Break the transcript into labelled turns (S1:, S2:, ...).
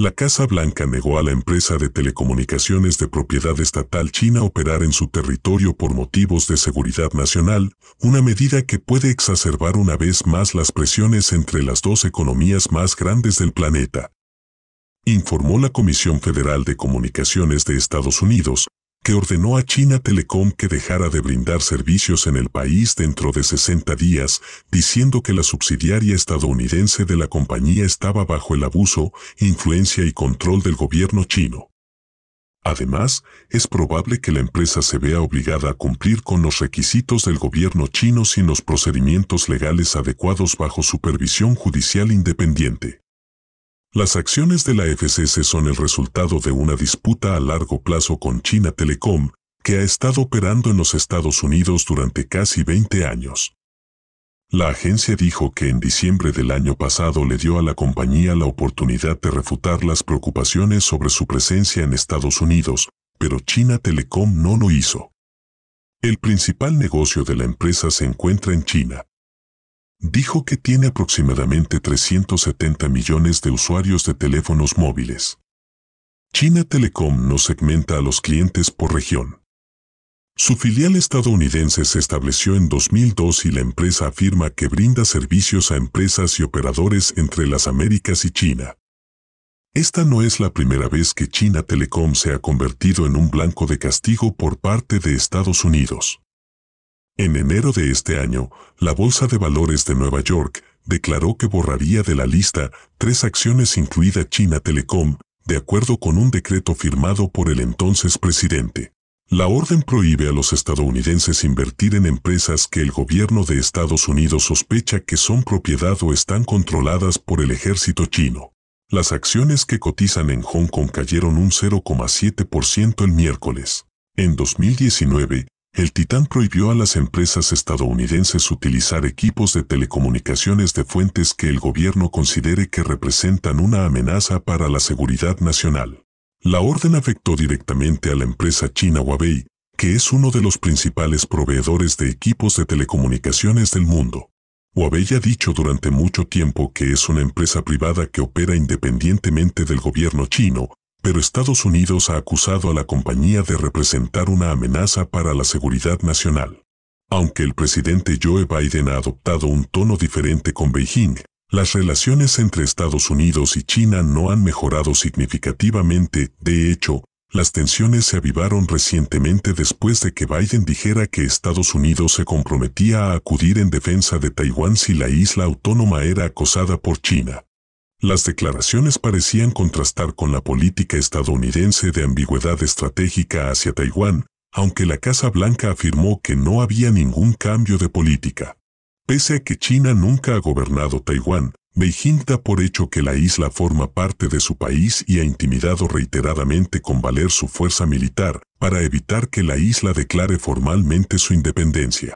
S1: La Casa Blanca negó a la empresa de telecomunicaciones de propiedad estatal china operar en su territorio por motivos de seguridad nacional, una medida que puede exacerbar una vez más las presiones entre las dos economías más grandes del planeta informó la Comisión Federal de Comunicaciones de Estados Unidos, ordenó a China Telecom que dejara de brindar servicios en el país dentro de 60 días, diciendo que la subsidiaria estadounidense de la compañía estaba bajo el abuso, influencia y control del gobierno chino. Además, es probable que la empresa se vea obligada a cumplir con los requisitos del gobierno chino sin los procedimientos legales adecuados bajo supervisión judicial independiente. Las acciones de la FCC son el resultado de una disputa a largo plazo con China Telecom, que ha estado operando en los Estados Unidos durante casi 20 años. La agencia dijo que en diciembre del año pasado le dio a la compañía la oportunidad de refutar las preocupaciones sobre su presencia en Estados Unidos, pero China Telecom no lo hizo. El principal negocio de la empresa se encuentra en China, dijo que tiene aproximadamente 370 millones de usuarios de teléfonos móviles. China Telecom no segmenta a los clientes por región. Su filial estadounidense se estableció en 2002 y la empresa afirma que brinda servicios a empresas y operadores entre las Américas y China. Esta no es la primera vez que China Telecom se ha convertido en un blanco de castigo por parte de Estados Unidos. En enero de este año, la Bolsa de Valores de Nueva York declaró que borraría de la lista tres acciones incluida China Telecom, de acuerdo con un decreto firmado por el entonces presidente. La orden prohíbe a los estadounidenses invertir en empresas que el gobierno de Estados Unidos sospecha que son propiedad o están controladas por el ejército chino. Las acciones que cotizan en Hong Kong cayeron un 0,7% el miércoles. En 2019, el Titán prohibió a las empresas estadounidenses utilizar equipos de telecomunicaciones de fuentes que el gobierno considere que representan una amenaza para la seguridad nacional. La orden afectó directamente a la empresa china Huawei, que es uno de los principales proveedores de equipos de telecomunicaciones del mundo. Huawei ha dicho durante mucho tiempo que es una empresa privada que opera independientemente del gobierno chino pero Estados Unidos ha acusado a la compañía de representar una amenaza para la seguridad nacional. Aunque el presidente Joe Biden ha adoptado un tono diferente con Beijing, las relaciones entre Estados Unidos y China no han mejorado significativamente, de hecho, las tensiones se avivaron recientemente después de que Biden dijera que Estados Unidos se comprometía a acudir en defensa de Taiwán si la isla autónoma era acosada por China. Las declaraciones parecían contrastar con la política estadounidense de ambigüedad estratégica hacia Taiwán, aunque la Casa Blanca afirmó que no había ningún cambio de política. Pese a que China nunca ha gobernado Taiwán, Beijing da por hecho que la isla forma parte de su país y ha intimidado reiteradamente con valer su fuerza militar para evitar que la isla declare formalmente su independencia.